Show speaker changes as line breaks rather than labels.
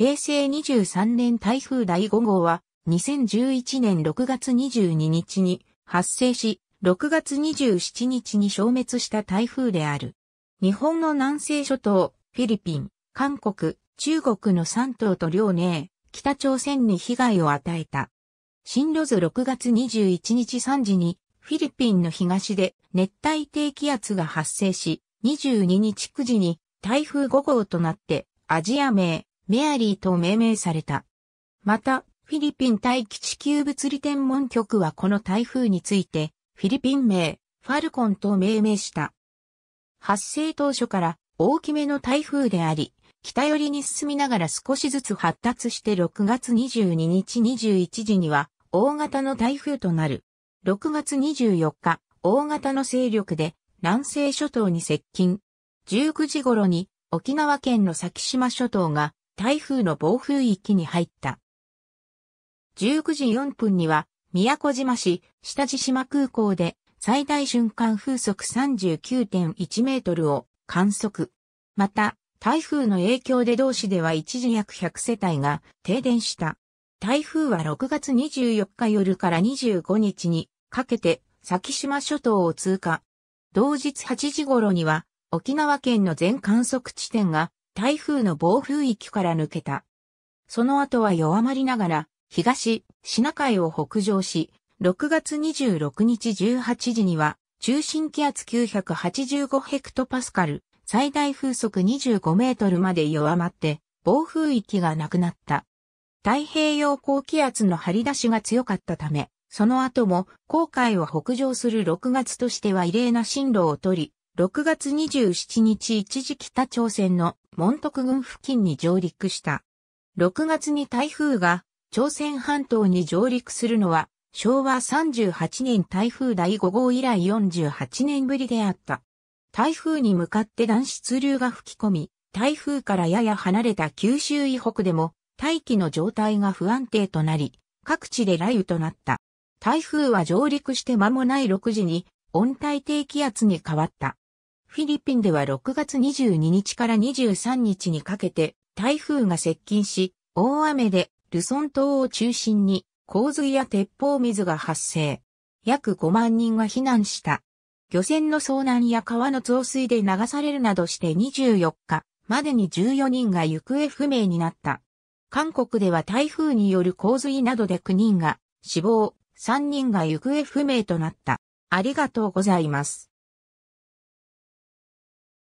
平成23年台風第5号は、2011年6月22日に発生し、6月27日に消滅した台風である。日本の南西諸島、フィリピン、韓国、中国の3島と両寧、北朝鮮に被害を与えた。進路図6月21日3時に、フィリピンの東で熱帯低気圧が発生し、22日9時に台風5号となって、アジア名、メアリーと命名された。また、フィリピン大気地球物理天文局はこの台風について、フィリピン名、ファルコンと命名した。発生当初から大きめの台風であり、北寄りに進みながら少しずつ発達して6月22日21時には大型の台風となる。6月24日、大型の勢力で南西諸島に接近。19時頃に沖縄県の先島諸島が台風の暴風域に入った。19時4分には、宮古島市、下地島空港で、最大瞬間風速39.1メートルを観測。また、台風の影響で同市では一時約100世帯が停電した。台風は6月24日夜から25日にかけて先島諸島を通過。同日8時頃には沖縄県の全観測地点が台風の暴風域から抜けた。その後は弱まりながら、東、シナ海を北上し、6月26日18時には、中心気圧985ヘクトパスカル、最大風速25メートルまで弱まって、暴風域がなくなった。太平洋高気圧の張り出しが強かったため、その後も、航海を北上する6月としては異例な進路をとり、6月27日一時北朝鮮のモ徳郡付近に上陸した。6月に台風が朝鮮半島に上陸するのは昭和38年台風第5号以来48年ぶりであった。台風に向かって暖湿流が吹き込み、台風からやや離れた九州以北でも大気の状態が不安定となり、各地で雷雨となった。台風は上陸して間もない6時に温帯低気圧に変わった。フィリピンでは6月22日から23日にかけて台風が接近し、大雨でルソン島を中心に洪水や鉄砲水が発生。約5万人が避難した。漁船の遭難や川の増水で流されるなどして24日までに14人が行方不明になった。韓国では台風による洪水などで9人が死亡、3人が行方不明となった。ありがとうございます。